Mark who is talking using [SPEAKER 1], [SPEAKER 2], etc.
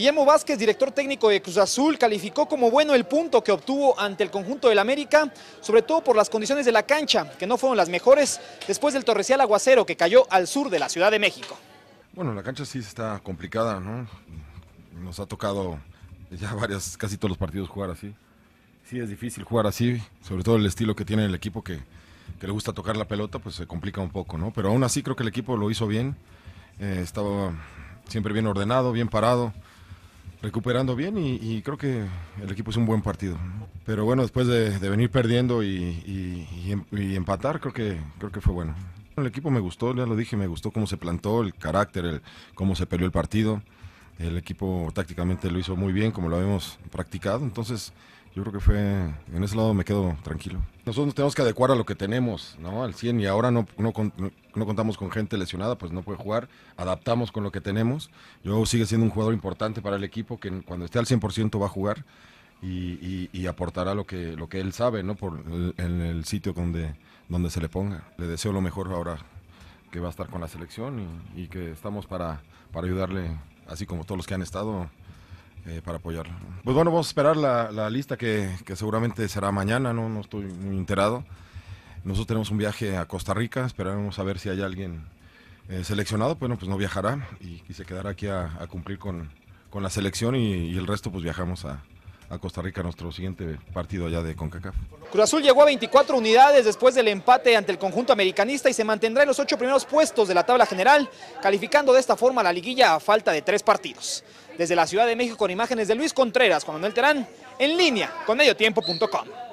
[SPEAKER 1] Guillermo Vázquez, director técnico de Cruz Azul, calificó como bueno el punto que obtuvo ante el conjunto del América, sobre todo por las condiciones de la cancha, que no fueron las mejores después del torrecial aguacero que cayó al sur de la Ciudad de México.
[SPEAKER 2] Bueno, la cancha sí está complicada, ¿no? Nos ha tocado ya varias, casi todos los partidos jugar así. Sí, es difícil jugar así, sobre todo el estilo que tiene el equipo que, le gusta tocar la pelota, pues se complica un poco, ¿no? Pero aún así creo que el equipo lo hizo bien, eh, estaba siempre bien ordenado, bien parado recuperando bien y, creo que el equipo es un buen partido. Pero bueno, después de, venir perdiendo em, y, empatar, creo que, creo que fue bueno. El equipo me gustó, ya lo dije, me gustó cómo se plantó, el carácter, el, cómo se peleó el partido. El equipo tácticamente lo hizo muy bien, como lo habíamos practicado. Entonces, yo creo que fue, en ese lado me quedo tranquilo. Nosotros nos tenemos que adecuar a lo que tenemos, ¿no? Al 100 y ahora no, no, contamos con gente lesionada, pues no puede jugar, adaptamos con lo que tenemos. Yo sigue siendo un jugador importante para el equipo que cuando esté al 100% va a jugar y, y, aportará lo que, lo que él sabe, ¿no? Por en el sitio donde, donde se le ponga. Le deseo lo mejor ahora que va a estar con la selección y, y que estamos para, para ayudarle así como todos los que han estado eh, para apoyarlo. Pues bueno, vamos a esperar la, lista que, seguramente será mañana, ¿no? no estoy muy enterado. Nosotros tenemos un viaje a Costa Rica, esperaremos a ver si hay alguien eh, seleccionado. Bueno, pues no viajará y, se quedará aquí a, cumplir con, la selección y, y el resto pues viajamos a, a Costa Rica nuestro siguiente partido allá de CONCACAF.
[SPEAKER 1] Cruz Azul llegó a 24 unidades después del empate ante el conjunto americanista y se mantendrá en los ocho primeros puestos de la tabla general, calificando de esta forma la liguilla a falta de tres partidos. Desde la Ciudad de México con imágenes de Luis Contreras, Juan Manuel Terán, en línea con mediotiempo.com.